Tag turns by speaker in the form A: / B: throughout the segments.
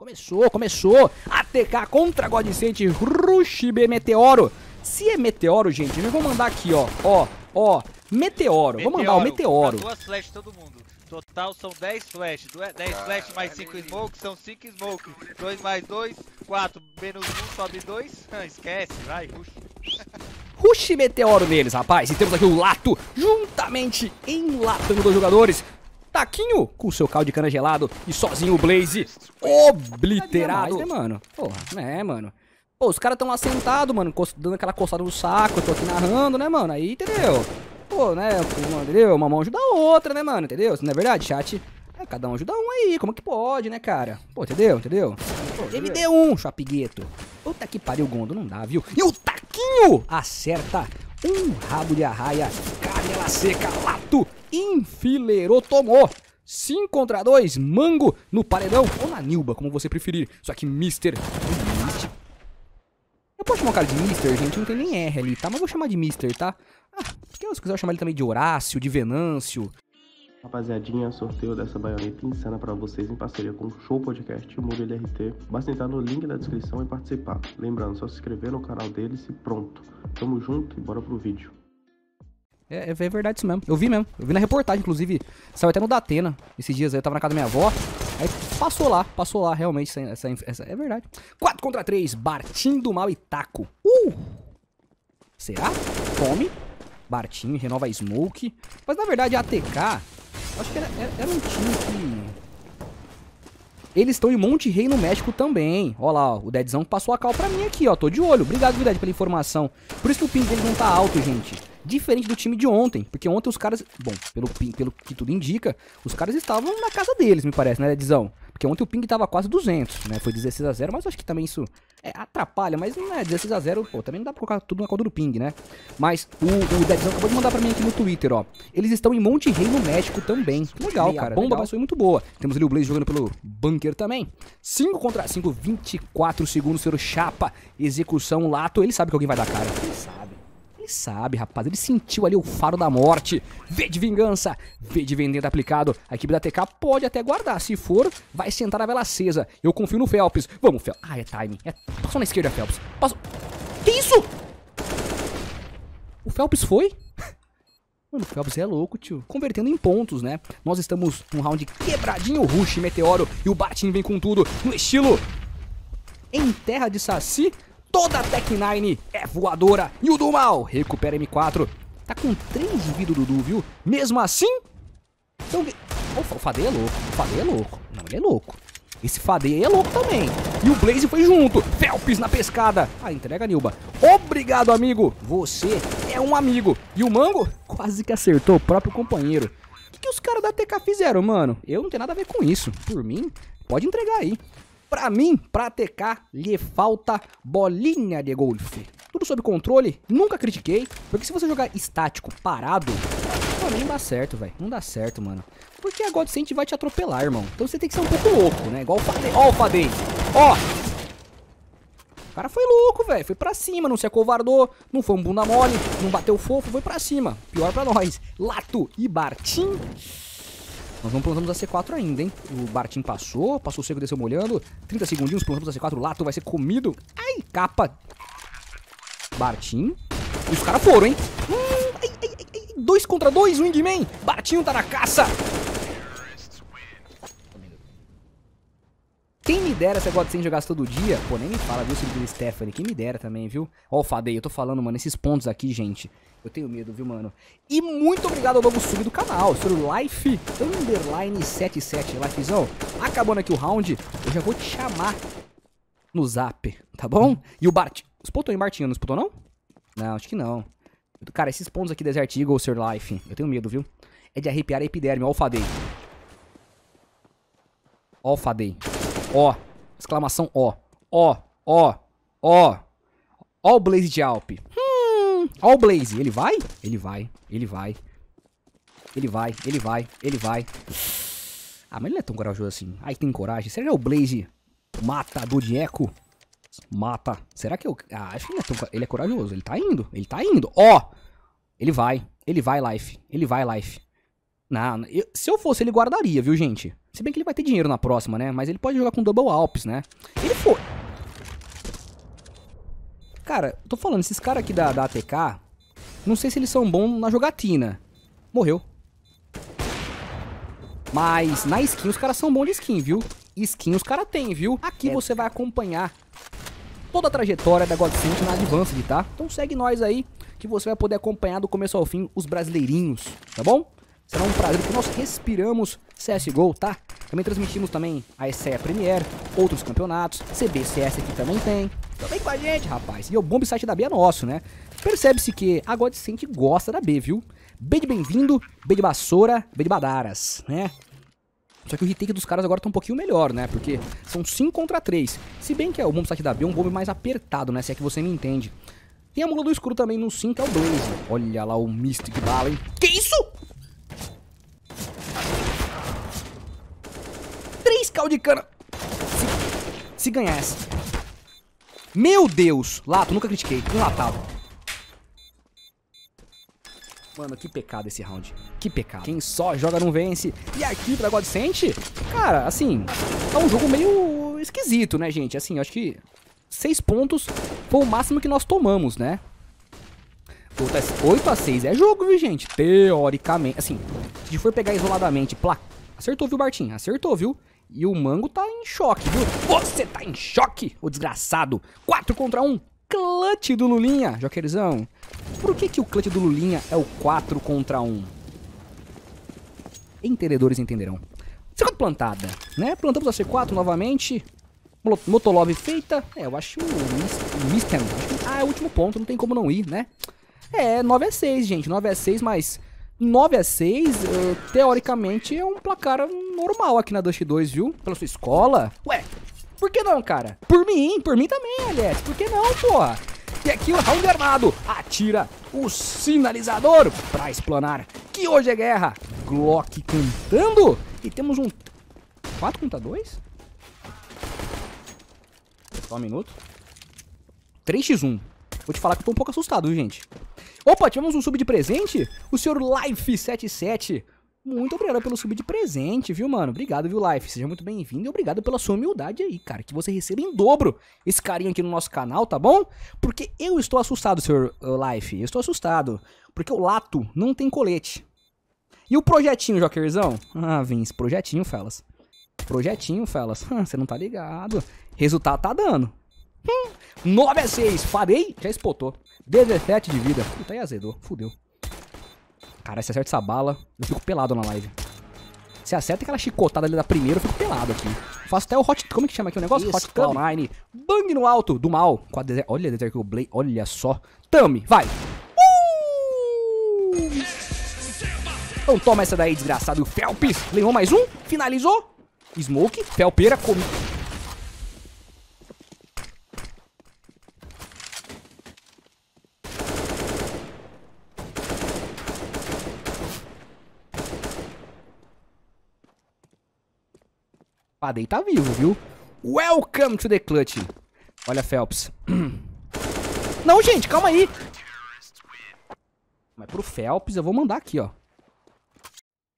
A: Começou, começou. ATK contra God Rush B Meteoro. Se é meteoro, gente, eu vou mandar aqui, ó. Ó, ó. Meteoro. meteoro. Vou mandar o meteoro. Tá duas flash todo mundo. Total são 10 flash. 10 é, flash mais 5 smoke são 5 smoke. 2 mais 2, 4. Menos 1 um, sobe 2. Ah, esquece, vai, rush. Rush meteoro neles, rapaz. E temos aqui o Lato juntamente enlatando dois jogadores. Taquinho com seu caldo de cana gelado e sozinho o Blaze obliterado. É né, mano? Porra, né, mano? Pô, os caras estão lá sentados, mano, dando aquela coçada no saco, eu tô aqui narrando, né, mano? Aí, entendeu? Pô, né, entendeu? Uma mão ajuda a outra, né, mano? Entendeu? Não é verdade, chat? É, cada um ajuda um aí, como que pode, né, cara? Pô, entendeu? Entendeu? Pô, MD1, chapigueto. Puta que pariu, Gondo, não dá, viu? E o Taquinho acerta um rabo de arraia, canela seca lá enfileirou, tomou. 5 contra 2, Mango no paredão ou na Nilba, como você preferir. Só que Mister... Eu posso chamar o cara de Mister, gente? Não tem nem R ali, tá? Mas vou chamar de Mister, tá? Ah, se quiser chamar ele também de Horácio, de Venâncio. Rapaziadinha, sorteio dessa baioneta insana para vocês em parceria com o Show Podcast e o Mundo LRT. Basta entrar no link da descrição e participar. Lembrando, só se inscrever no canal deles e pronto. Tamo junto e bora pro vídeo. É, é, é, verdade isso mesmo. Eu vi mesmo. Eu vi na reportagem, inclusive. Saiu até no Datena esses dias. Aí eu tava na casa da minha avó. Aí passou lá, passou lá, realmente. Essa, essa, essa é verdade. 4 contra 3. Bartim do mal e taco. Uh! Será? Come. Bartim, renova a Smoke. Mas na verdade a ATK. Acho que era, era, era um time que. Eles estão em Monte Rei no México também. Olha lá, ó, o Deadzão passou a cal pra mim aqui, ó. Tô de olho. Obrigado, Dead, pela informação. Por isso que o ping dele não tá alto, gente. Diferente do time de ontem, porque ontem os caras, bom, pelo, pelo que tudo indica, os caras estavam na casa deles, me parece, né, Dizão? Porque ontem o ping tava quase 200, né? Foi 16 a 0 mas acho que também isso é, atrapalha, mas não é 16 a 0 pô, também não dá pra colocar tudo na conta do ping, né? Mas o, o Deadzão acabou de mandar pra mim aqui no Twitter, ó. Eles estão em Monte Rei, no México também. Que legal, cara. A bomba legal. passou muito boa. Temos ali o Blaze jogando pelo bunker também. 5 contra 5, 24 segundos, ser o chapa. Execução, lato. Ele sabe que alguém vai dar cara. Ele sabe. Ele sabe, rapaz. Ele sentiu ali o faro da morte. V de vingança, V de vendendo aplicado. A equipe da TK pode até guardar. Se for, vai sentar a vela acesa. Eu confio no Phelps. Vamos, Phelps. Ah, é time. É... Passou na esquerda, Phelps. Passou. Que isso? O Phelps foi? Mano, o Phelps é louco, tio. Convertendo em pontos, né? Nós estamos num round quebradinho, Rush, Meteoro e o Batin vem com tudo. No estilo em terra de Saci, Toda a Tech9 é voadora. E o do mal recupera M4. Tá com 3 de vida o Dudu, viu? Mesmo assim... Então... Opa, o Fadei é louco. O Fadei é louco. Não, ele é louco. Esse Fadei é louco também. E o Blaze foi junto. Felps na pescada. Ah, entrega, Nilba. Obrigado, amigo. Você é um amigo. E o Mango quase que acertou o próprio companheiro. O que, que os caras da TK fizeram, mano? Eu não tenho nada a ver com isso. Por mim, pode entregar aí. Para mim, para TK, lhe falta bolinha de golfe. Tudo sob controle, nunca critiquei, porque se você jogar estático, parado, mano, não dá certo, velho. Não dá certo, mano. Porque a God Saint vai te atropelar, irmão. Então você tem que ser um pouco louco, né? Igual o Fadei. Ó o Fadei. Ó. O cara foi louco, velho. Foi pra cima, não se acovardou, não foi um bunda mole, não bateu fofo, foi pra cima. Pior pra nós. Lato e Bartim. Nós não plantamos a C4 ainda, hein? O Bartim passou, passou seco, desceu molhando. 30 segundinhos, plantamos a C4. Lato vai ser comido. Ai, capa. Bartim. E os caras foram, hein? Hum, ai, ai, ai, dois contra dois, Wingman. Bartinho tá na caça. Quem me dera se a Godsen jogasse todo dia. Pô, nem me fala, viu, Silvio Stephanie? Quem me dera também, viu? Ó, o Fadei, eu tô falando, mano, esses pontos aqui, gente. Eu tenho medo, viu, mano? E muito obrigado ao novo sub do canal, sobre Life Underline 77. Lifezão, acabando aqui o round, eu já vou te chamar no zap, tá bom? E o Bart. Espotou em Bartinho, não não? Não, acho que não. Cara, esses pontos aqui, Desert Eagle, Sir Life, eu tenho medo, viu? É de arrepiar a epiderme, ó o Fadei. Ó o Fadei. Ó. Exclamação ó. Ó, ó, ó. Ó o Blaze de Alp. Hum. Ó o Blaze. Ele vai? Ele vai. Ele vai. Ele vai. Ele vai. Ele vai. Ah, mas ele não é tão corajoso assim. Aí tem coragem. Será que é o Blaze matador de eco? Mata. Será que é eu... Ah, acho que ele é, tão... ele é corajoso. Ele tá indo. Ele tá indo. Ó. Ele vai. Ele vai, Life. Ele vai, Life. Não, eu, se eu fosse, ele guardaria, viu, gente? Se bem que ele vai ter dinheiro na próxima, né? Mas ele pode jogar com Double Alps, né? Ele foi... Cara, tô falando, esses caras aqui da, da ATK, não sei se eles são bons na jogatina. Morreu. Mas na skin os caras são bons de skin, viu? Skin os caras têm, viu? Aqui é. você vai acompanhar toda a trajetória da God na Advanced, tá? Então segue nós aí, que você vai poder acompanhar do começo ao fim os brasileirinhos, tá bom? Será um prazer, que nós respiramos CSGO, tá? Também transmitimos também a SEA Premier, outros campeonatos, CBCS aqui também tem. Também então com a gente, rapaz. E o bomb site da B é nosso, né? Percebe-se que a Godsent gosta da B, viu? B de bem-vindo, B de vassoura, B de badaras, né? Só que o retake dos caras agora tá um pouquinho melhor, né? Porque são 5 contra 3. Se bem que é o bomb site da B é um bomb mais apertado, né? Se é que você me entende. Tem a mula do escuro também no 5, é o Blaze. Olha lá o Mystic Ball, hein? Que isso? caldo de cana. Se, se ganhar essa. Meu Deus. Lato, nunca critiquei. Enlatado. Mano, que pecado esse round. Que pecado. Quem só joga não vence. E aqui pra Godsent, cara, assim, é um jogo meio esquisito, né, gente? Assim, acho que seis pontos foi o máximo que nós tomamos, né? 8 a 6 é jogo, viu, gente? Teoricamente, assim, se for pegar isoladamente, placa. Acertou, viu, Bartinho? Acertou, viu? E o Mango tá em choque, viu? Você tá em choque, ô desgraçado. 4 contra 1. Clutch do Lulinha, Joqueirzão. Por que, que o clutch do Lulinha é o 4 contra 1? Entendedores entenderão. Segunda plantada, né? Plantamos a C4 novamente. Motolove feita. É, eu acho o Misten. Ah, é o último ponto, não tem como não ir, né? É, 9 x 6, gente. 9 x 6, mas 9 a 6 eh, teoricamente, é um placar normal aqui na Dust 2, viu? Pela sua escola. Ué, por que não, cara? Por mim, por mim também, aliás. Por que não, porra? E aqui o round armado atira o sinalizador pra explanar que hoje é guerra. Glock cantando e temos um 4 contra 2? Só um minuto. 3x1. Vou te falar que eu tô um pouco assustado, gente? Opa, tivemos um sub de presente? O senhor Life77. Muito obrigado pelo sub de presente, viu, mano? Obrigado, viu, Life? Seja muito bem-vindo e obrigado pela sua humildade aí, cara. Que você receba em dobro esse carinho aqui no nosso canal, tá bom? Porque eu estou assustado, senhor Life. Eu estou assustado. Porque o Lato não tem colete. E o projetinho, Jokerzão? Ah, vem projetinho, fellas, Projetinho, fellas, Ah, você não tá ligado. Resultado tá dando. Hum, 9 a 6. Parei, já espotou. 17 de vida. Puta, aí azedou. Fudeu. Cara, se acerta essa bala, eu fico pelado na live. Se acerta aquela chicotada ali da primeira, eu fico pelado aqui. Faço até o Hot... Como é que chama aqui o negócio? Isso, hot Bang no alto, do mal. Com a desert... Olha a Desert Kill Blade, olha só. Tami, vai. Uh! Então toma essa daí, desgraçado. Felps, levou mais um, finalizou. Smoke, Felpeira, come... Padei tá vivo, viu? Welcome to the clutch. Olha, Phelps. Não, gente, calma aí. Mas pro Phelps eu vou mandar aqui, ó.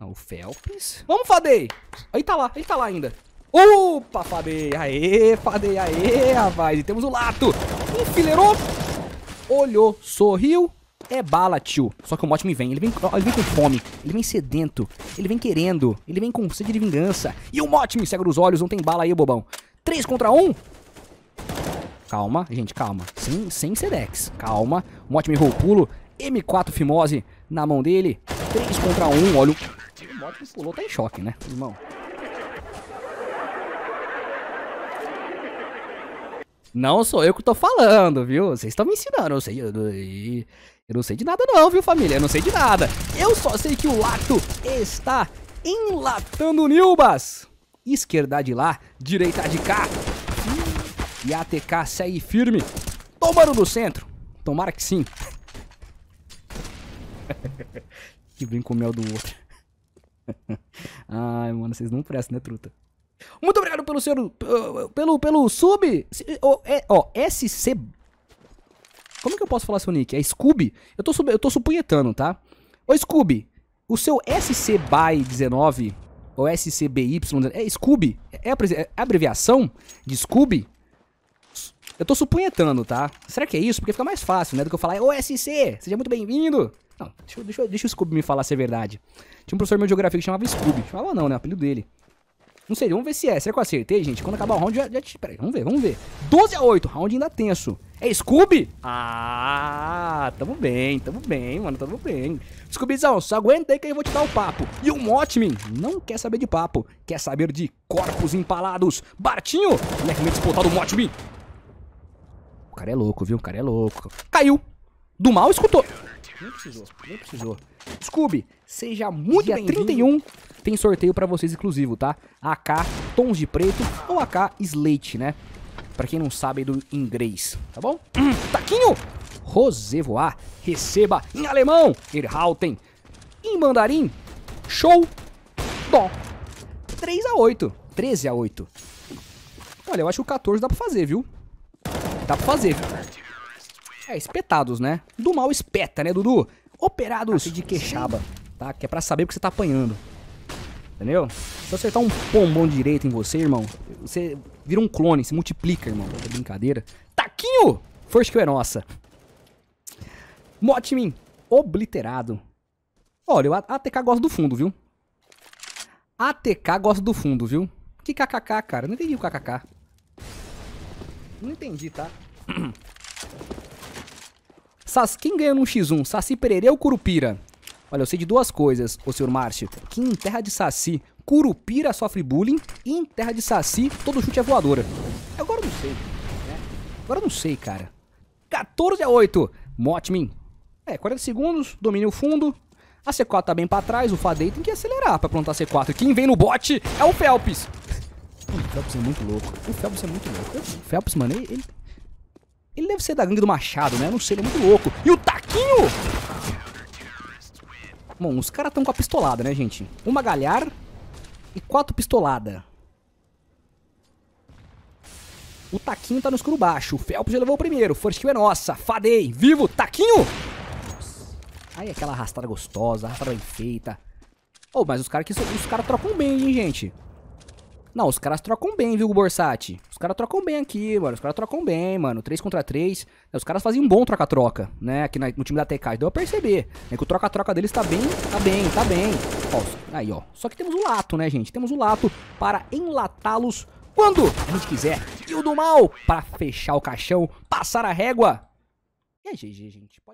A: Não, o Phelps. Vamos, Fadei. Aí tá lá, ele tá lá ainda. Opa, Fadei. Aê, Fadei, aê, rapaz. E temos o Lato. Enfileirou. Olhou, sorriu. É bala, tio. Só que o Mote me vem. Ele vem, ele vem com fome. Ele vem sedento. Ele vem querendo. Ele vem com sede de vingança. E o Mote me cega dos olhos. Não tem bala aí, bobão. 3 contra 1. Calma, gente, calma. Sem, sem Sedex. Calma. O Mote me errou o pulo. M4 Fimose na mão dele. 3 contra 1. Olha o... O Mote pulou, tá em choque, né, irmão? Não sou eu que tô falando, viu? Vocês estão me ensinando, eu sei. Eu, eu, eu não sei de nada, não, viu, família? Eu não sei de nada. Eu só sei que o Lacto está enlatando Nilbas. Esquerda de lá, direita de cá. E a ATK segue firme. Tomando no centro. Tomara que sim. que brinco mel do outro. Ai, mano, vocês não prestam, né, truta? Muito obrigado pelo seu. Pelo, pelo sub. É, ó, é, SC. Como que eu posso falar seu nick? É Scooby? Eu tô, eu tô supunhetando, tá? Ô, Scooby, o seu SC BY 19 ou SCBY, é Scooby? É, é abreviação de Scooby? Eu tô supunhetando, tá? Será que é isso? Porque fica mais fácil, né? Do que eu falar, ô SC, seja muito bem-vindo. Não, deixa, deixa, deixa o Scooby me falar se é verdade. Tinha um professor meu de geografia que chamava Scooby. Chamava não, né? O apelido dele. Não sei, vamos ver se é. Será que eu acertei, gente? Quando acabar o round, já... já peraí, vamos ver, vamos ver. 12 a 8, round ainda tenso. É Scooby? Ah, tamo bem, tamo bem, mano, tamo bem. Scoobyzão, só aguenta aí que eu vou te dar o papo. E o Motmin não quer saber de papo, quer saber de corpos empalados. Bartinho, moleque é meio disputado do Motmin. O cara é louco, viu? O cara é louco. Caiu. Do mal escutou. Não precisou, não precisou. Scooby, seja muito bem-vindo. 31 tem sorteio pra vocês exclusivo, tá? AK Tons de Preto ou AK Slate, né? Pra quem não sabe do inglês, tá bom? taquinho! Rosevoar, receba em alemão, Erhalten, em mandarim, show, dó. 3 a 8, 13 a 8. Olha, eu acho que o 14 dá pra fazer, viu? Dá pra fazer, viu? É, espetados, né? Do mal espeta, né, Dudu? Operados de queixaba, tá? Que é pra saber o que você tá apanhando. Entendeu? Se eu acertar um pombom direito em você, irmão, você vira um clone, se multiplica, irmão. É brincadeira. Taquinho! First kill é nossa. Motmin, obliterado. Olha, o ATK gosta do fundo, viu? ATK gosta do fundo, viu? Que kkk, cara? Não entendi o kkk. Não entendi, tá? Sas, quem ganhou no X1? Saci Pererê ou Curupira? Olha, eu sei de duas coisas, ô senhor Márcio. Que em terra de saci, Curupira sofre bullying e em terra de saci, todo chute é voadora. Agora eu não sei, né? Agora eu não sei, cara. 14 a 8. Motmin. É, 40 segundos, domina o fundo. A C4 tá bem pra trás, o Fadei tem que acelerar pra plantar a C4. Quem vem no bot é o Phelps. O Phelps é muito louco. O Phelps é muito louco. O Phelps, mano, ele... Ele deve ser da gangue do Machado, né? Eu não sei, ele é muito louco. E o Taquinho... Bom, os caras estão com a pistolada, né, gente? Uma galhar e quatro pistolada. O Taquinho tá no escuro baixo. O Felps já levou o primeiro. First kill é nossa. Fadei. Vivo. Taquinho. Aí aquela arrastada gostosa. Arrastada bem feita. Oh, mas os caras trocam bem, hein, gente? Não, os caras trocam bem, viu, Borsati? Os caras trocam bem aqui, mano. Os caras trocam bem, mano. 3 contra 3. Né, os caras faziam um bom troca-troca, né? Aqui no time da TK. Deu a perceber. É que o troca-troca deles tá bem, tá bem, tá bem. Ó, aí, ó. Só que temos o lato, né, gente? Temos o lato para enlatá-los quando a gente quiser. E o do mal para fechar o caixão, passar a régua. E é GG, gente. Pode...